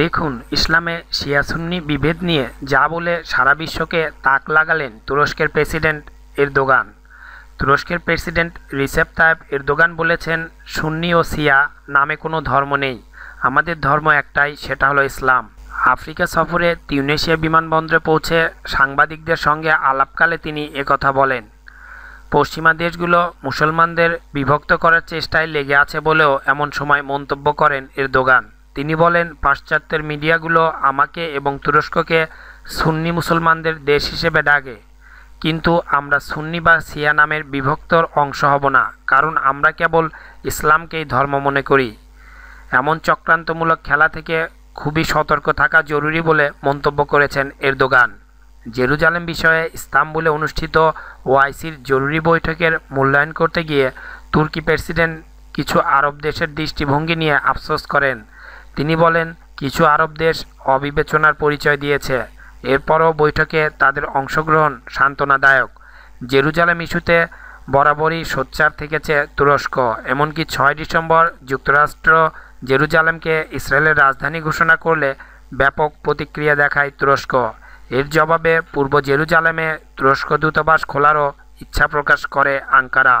দেখুন ইসলামে শিয়াসুন্নি বিভেদ নিয়ে যা বলে সারা বিশ্বকে তাক লাগালেন তুরস্কের প্রেসিডেন্ট এরদোগান তুরস্কের প্রেসিডেন্ট রিসেপ তায়েব এরদোগান বলেছেন সুন্নি ও সিয়া নামে কোনো ধর্ম নেই আমাদের ধর্ম একটাই সেটা হলো ইসলাম আফ্রিকা সফরে তিউনেশিয়া বিমানবন্দরে পৌঁছে সাংবাদিকদের সঙ্গে আলাপকালে তিনি একথা বলেন পশ্চিমা দেশগুলো মুসলমানদের বিভক্ত করার চেষ্টায় লেগে আছে বলেও এমন সময় মন্তব্য করেন এর দোগান তিনি বলেন পাশ্চাত্যের মিডিয়াগুলো আমাকে এবং তুরস্ককে সুন্নি মুসলমানদের দেশ হিসেবে ডাকে কিন্তু আমরা সুন্নি বা সিয়া নামের বিভক্তর অংশ হব না কারণ আমরা কেবল ইসলামকেই ধর্ম মনে করি এমন চক্রান্তমূলক খেলা থেকে খুবই সতর্ক থাকা জরুরি বলে মন্তব্য করেছেন এর দোগান জেরুজালেম বিষয়ে ইস্তাম্বুলে অনুষ্ঠিত ওআইসির জরুরি বৈঠকের মূল্যায়ন করতে গিয়ে তুর্কি প্রেসিডেন্ট কিছু আরব দেশের দৃষ্টিভঙ্গি নিয়ে আফসোস করেন তিনি বলেন কিছু আরব দেশ অবিবেচনার পরিচয় দিয়েছে এরপরও বৈঠকে তাদের অংশগ্রহণ সান্ত্বনাদায়ক জেরুজালেম ইস্যুতে বরাবরই সোচ্চার থেকেছে তুরস্ক এমনকি ছয় ডিসেম্বর যুক্তরাষ্ট্র জেরুজালেমকে ইসরায়েলের রাজধানী ঘোষণা করলে ব্যাপক প্রতিক্রিয়া দেখায় তুরস্ক এর জবাবে পূর্ব জেরুজালেমে তুরস্ক দূতাবাস খোলারও ইচ্ছা প্রকাশ করে আঙ্কারা